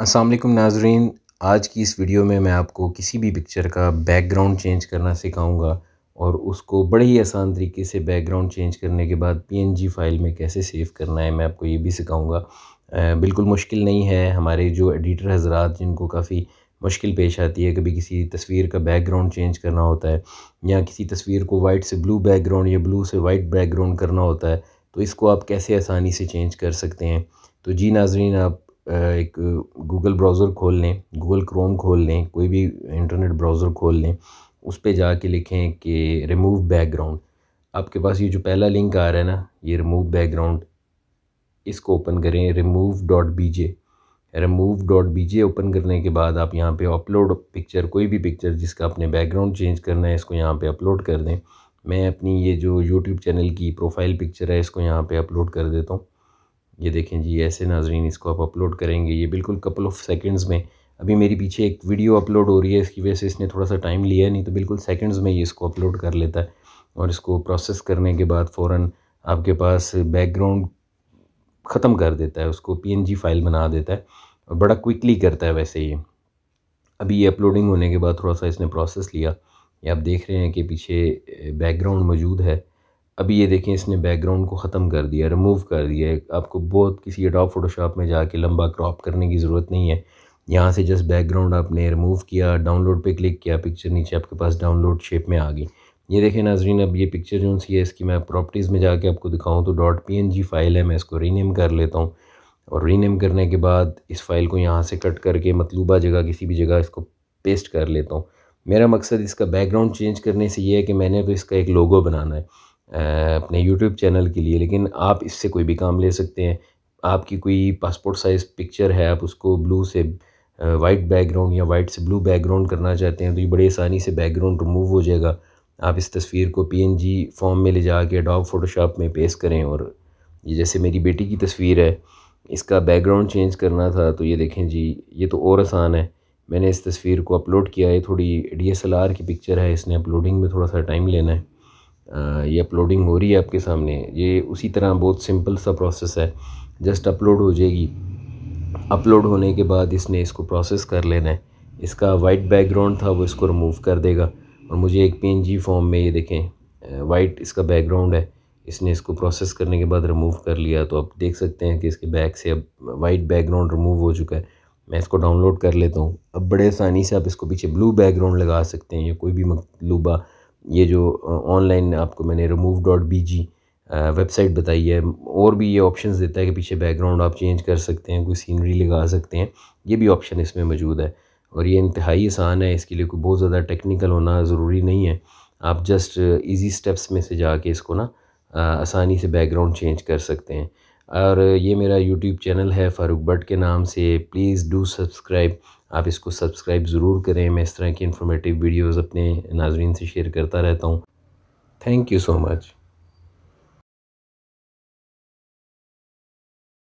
असलम नाजरीन आज की इस वीडियो में मैं आपको किसी भी पिक्चर का बैकग्राउंड चेंज करना सिखाऊंगा और उसको बड़े ही आसान तरीके से बैकग्राउंड चेंज करने के बाद पीएनजी फाइल में कैसे सेव करना है मैं आपको ये भी सिखाऊंगा बिल्कुल मुश्किल नहीं है हमारे जो एडिटर हजरात जिनको काफ़ी मुश्किल पेश आती है कभी किसी तस्वीर का बैकग्राउंड चेंज करना होता है या किसी तस्वीर को वाइट से ब्लू बैकग्राउंड या ब्लू से वाइट बैकग्राउंड करना होता है तो इसको आप कैसे आसानी से चेंज कर सकते हैं तो जी नाजरीन आप एक गूगल ब्राउज़र खोल लें गूगल क्रोम खोल लें कोई भी इंटरनेट ब्राउज़र खोल लें उस पर जाके लिखें कि रिमूव बैकग्राउंड आपके पास ये जो पहला लिंक आ रहा है ना ये रिमूव बैकग्राउंड इसको ओपन करें remove dot B J remove dot B J open करने के बाद आप यहाँ पे अपलोड पिक्चर कोई भी पिक्चर जिसका आपने बैकग्राउंड चेंज करना है इसको यहाँ पे अपलोड कर दें मैं अपनी ये जो यूट्यूब चैनल की प्रोफाइल पिक्चर है इसको यहाँ पे अपलोड कर देता हूँ ये देखें जी ऐसे नाजरीन इसको आप अपलोड करेंगे ये बिल्कुल कपल ऑफ सेकेंड्स में अभी मेरी पीछे एक वीडियो अपलोड हो रही है इसकी वजह से इसने थोड़ा सा टाइम लिया नहीं तो बिल्कुल सेकेंड्स में ये इसको अपलोड कर लेता है और इसको प्रोसेस करने के बाद फ़ौर आपके पास बैकग्राउंड ख़त्म कर देता है उसको पी फाइल बना देता है और बड़ा क्विकली करता है वैसे ये अभी ये अपलोडिंग होने के बाद थोड़ा सा इसने प्रोसेस लिया ये आप देख रहे हैं कि पीछे बैकग्राउंड मौजूद है अभी ये देखें इसने बैकग्राउंड को ख़त्म कर दिया रिमूव कर दिया है आपको बहुत किसी एडोब फ़ोटोशॉप में जाके लंबा क्रॉप करने की ज़रूरत नहीं है यहाँ से जस्ट बैकग्राउंड आपने रिमूव किया डाउनलोड पे क्लिक किया पिक्चर नीचे आपके पास डाउनलोड शेप में आ गई ये देखें नाजरीन अब ये पिक्चर जो सी है इसकी मैं प्रॉपर्टीज़ में जाके आपको दिखाऊँ तो डॉट पी फ़ाइल है मैं इसको रीनेम कर लेता हूँ और रीनेम करने के बाद इस फ़ाइल को यहाँ से कट करके मतलूबा जगह किसी भी जगह इसको पेस्ट कर लेता हूँ मेरा मकसद इसका बैकग्राउंड चेंज करने से ये है कि मैंने तो इसका एक लोगो बनाना है अपने यूट्यूब चैनल के लिए लेकिन आप इससे कोई भी काम ले सकते हैं आपकी कोई पासपोर्ट साइज़ पिक्चर है आप उसको ब्लू से वाइट बैकग्राउंड या वाइट से ब्लू बैकग्राउंड करना चाहते हैं तो ये बड़ी आसानी से बैकग्राउंड रिमूव हो जाएगा आप इस तस्वीर को पीएनजी फॉर्म में ले जा के डॉग फोटोशॉप में पेश करें और ये जैसे मेरी बेटी की तस्वीर है इसका बैकग्राउंड चेंज करना था तो ये देखें जी ये तो और आसान है मैंने इस तस्वीर को अपलोड किया है थोड़ी डी की पिक्चर है इसने अपलोडिंग में थोड़ा सा टाइम लेना है ये अपलोडिंग हो रही है आपके सामने ये उसी तरह बहुत सिंपल सा प्रोसेस है जस्ट अपलोड हो जाएगी अपलोड होने के बाद इसने इसको प्रोसेस कर लेना है इसका वाइट बैकग्राउंड था वो इसको रिमूव कर देगा और मुझे एक पी फॉर्म में ये देखें वाइट इसका बैकग्राउंड है इसने इसको प्रोसेस करने के बाद रिमूव कर लिया तो आप देख सकते हैं कि इसके बैक से अब वाइट बैकग्राउंड रिमूव हो चुका है मैं इसको डाउनलोड कर लेता हूँ अब बड़े आसानी से आप इसको पीछे ब्लू बैकग्राउंड लगा सकते हैं या कोई भी मकलूबा ये जो ऑनलाइन आपको मैंने remove dot B G website बताई है और भी ये ऑप्शन देता है कि पीछे बैकग्राउंड आप चेंज कर सकते हैं कोई सीनरी लगा सकते हैं ये भी ऑप्शन इसमें मौजूद है और ये इंतहाई आसान है इसके लिए कोई बहुत ज़्यादा टेक्निकल होना ज़रूरी नहीं है आप जस्ट इजी स्टेप्स में से जाके इसको ना आसानी से बैकग्राउंड चेंज कर सकते हैं और ये मेरा यूट्यूब चैनल है फ़ारूक भट्ट के नाम से प्लीज़ डू सब्सक्राइब आप इसको सब्सक्राइब ज़रूर करें मैं इस तरह की इन्फॉर्मेटिव वीडियोज़ अपने नाजरन से शेयर करता रहता हूँ थैंक यू सो मच